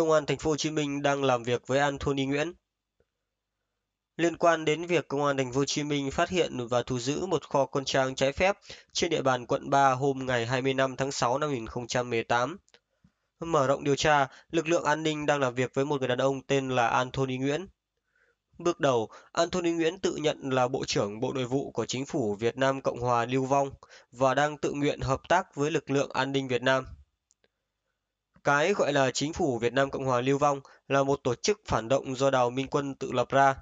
Công an thành phố Hồ Chí Minh đang làm việc với Anthony Nguyễn. Liên quan đến việc Công an thành phố Hồ Chí Minh phát hiện và thu giữ một kho con trang trái phép trên địa bàn quận 3 hôm ngày 25 tháng 6 năm 2018. Mở rộng điều tra, lực lượng an ninh đang làm việc với một người đàn ông tên là Anthony Nguyễn. Bước đầu, Anthony Nguyễn tự nhận là Bộ trưởng Bộ Nội vụ của Chính phủ Việt Nam Cộng hòa Lưu Vong và đang tự nguyện hợp tác với lực lượng an ninh Việt Nam. Cái gọi là chính phủ Việt Nam Cộng hòa Lưu Vong là một tổ chức phản động do Đào Minh Quân tự lập ra.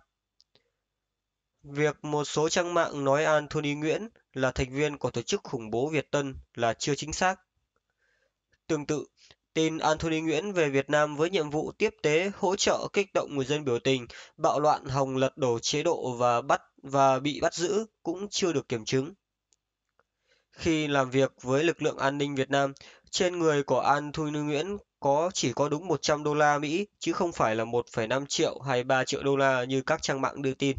Việc một số trang mạng nói Anthony Nguyễn là thành viên của tổ chức khủng bố Việt Tân là chưa chính xác. Tương tự, tin Anthony Nguyễn về Việt Nam với nhiệm vụ tiếp tế hỗ trợ kích động người dân biểu tình, bạo loạn hồng lật đổ chế độ và bắt và bị bắt giữ cũng chưa được kiểm chứng. Khi làm việc với lực lượng an ninh Việt Nam, trên người của An Thu Nguyễn có chỉ có đúng 100 đô la Mỹ chứ không phải là 1,5 triệu hay 3 triệu đô la như các trang mạng đưa tin.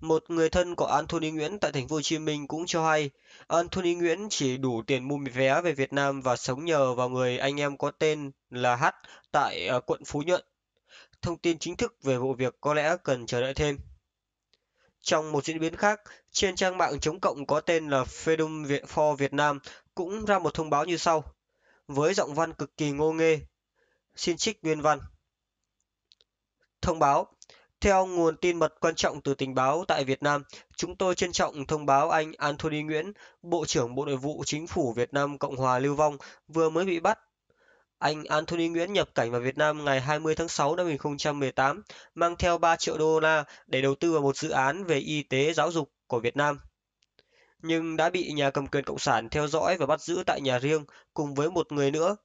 Một người thân của Anthony Nguyễn tại thành phố Hồ Chí Minh cũng cho hay, Anthony Nguyễn chỉ đủ tiền mua vé về Việt Nam và sống nhờ vào người anh em có tên là H tại ờ, quận Phú Nhuận. Thông tin chính thức về vụ việc có lẽ cần chờ đợi thêm. Trong một diễn biến khác, trên trang mạng chống cộng có tên là Freedom for Việt Nam cũng ra một thông báo như sau, với giọng văn cực kỳ ngô nghê. Xin trích nguyên văn. Thông báo theo nguồn tin mật quan trọng từ tình báo tại Việt Nam, chúng tôi trân trọng thông báo anh Anthony Nguyễn, Bộ trưởng Bộ Nội vụ Chính phủ Việt Nam Cộng hòa Lưu Vong, vừa mới bị bắt. Anh Anthony Nguyễn nhập cảnh vào Việt Nam ngày 20 tháng 6 năm 2018, mang theo 3 triệu đô la để đầu tư vào một dự án về y tế giáo dục của Việt Nam nhưng đã bị nhà cầm quyền cộng sản theo dõi và bắt giữ tại nhà riêng cùng với một người nữa.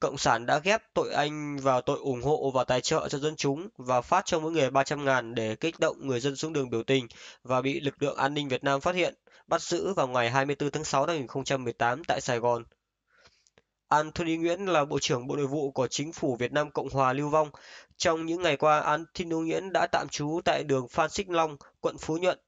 Cộng sản đã ghép tội Anh vào tội ủng hộ và tài trợ cho dân chúng và phát cho mỗi người 300 ngàn để kích động người dân xuống đường biểu tình và bị lực lượng an ninh Việt Nam phát hiện, bắt giữ vào ngày 24 tháng 6 năm 2018 tại Sài Gòn. Anthony Nguyễn là Bộ trưởng Bộ Nội vụ của Chính phủ Việt Nam Cộng hòa lưu vong. Trong những ngày qua, Anthony Nguyễn đã tạm trú tại đường Phan Xích Long, quận Phú Nhuận,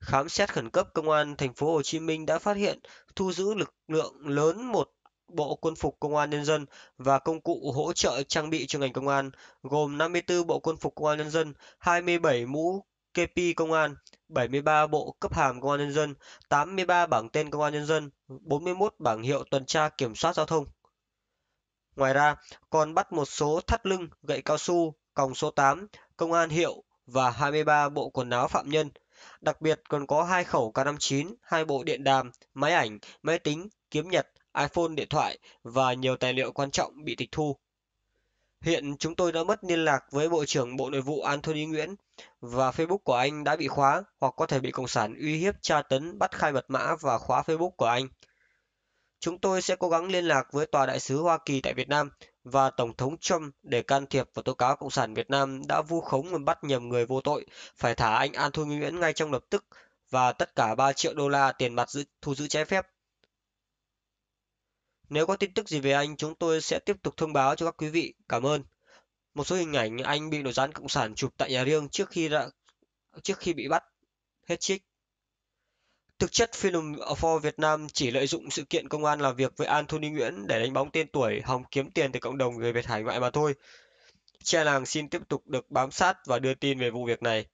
khám xét khẩn cấp công an thành phố Hồ Chí Minh đã phát hiện thu giữ lực lượng lớn một bộ quân phục công an nhân dân và công cụ hỗ trợ trang bị cho ngành công an gồm 54 bộ quân phục công an nhân dân, 27 mũ KP công an, 73 bộ cấp hàm công an nhân dân, 83 bảng tên công an nhân dân, 41 bảng hiệu tuần tra kiểm soát giao thông. Ngoài ra, còn bắt một số thắt lưng, gậy cao su, còng số 8, công an hiệu và 23 bộ quần áo phạm nhân đặc biệt còn có hai khẩu k59 hai bộ điện đàm máy ảnh máy tính kiếm nhật iphone điện thoại và nhiều tài liệu quan trọng bị tịch thu hiện chúng tôi đã mất liên lạc với bộ trưởng bộ nội vụ anthony nguyễn và facebook của anh đã bị khóa hoặc có thể bị cộng sản uy hiếp tra tấn bắt khai mật mã và khóa facebook của anh chúng tôi sẽ cố gắng liên lạc với tòa đại sứ hoa kỳ tại việt nam và Tổng thống Trump để can thiệp vào tố cáo Cộng sản Việt Nam đã vu khống và bắt nhầm người vô tội, phải thả anh An Thu Nguyễn ngay trong lập tức và tất cả 3 triệu đô la tiền mặt giữ, thu giữ trái phép. Nếu có tin tức gì về anh, chúng tôi sẽ tiếp tục thông báo cho các quý vị. Cảm ơn. Một số hình ảnh anh bị nổi gián Cộng sản chụp tại nhà riêng trước khi ra, trước khi bị bắt. Hết trích. Thực chất Phenom for Việt Nam chỉ lợi dụng sự kiện công an làm việc với Anthony Nguyễn để đánh bóng tên tuổi hòng kiếm tiền từ cộng đồng người Việt hải ngoại mà thôi. Che Làng xin tiếp tục được bám sát và đưa tin về vụ việc này.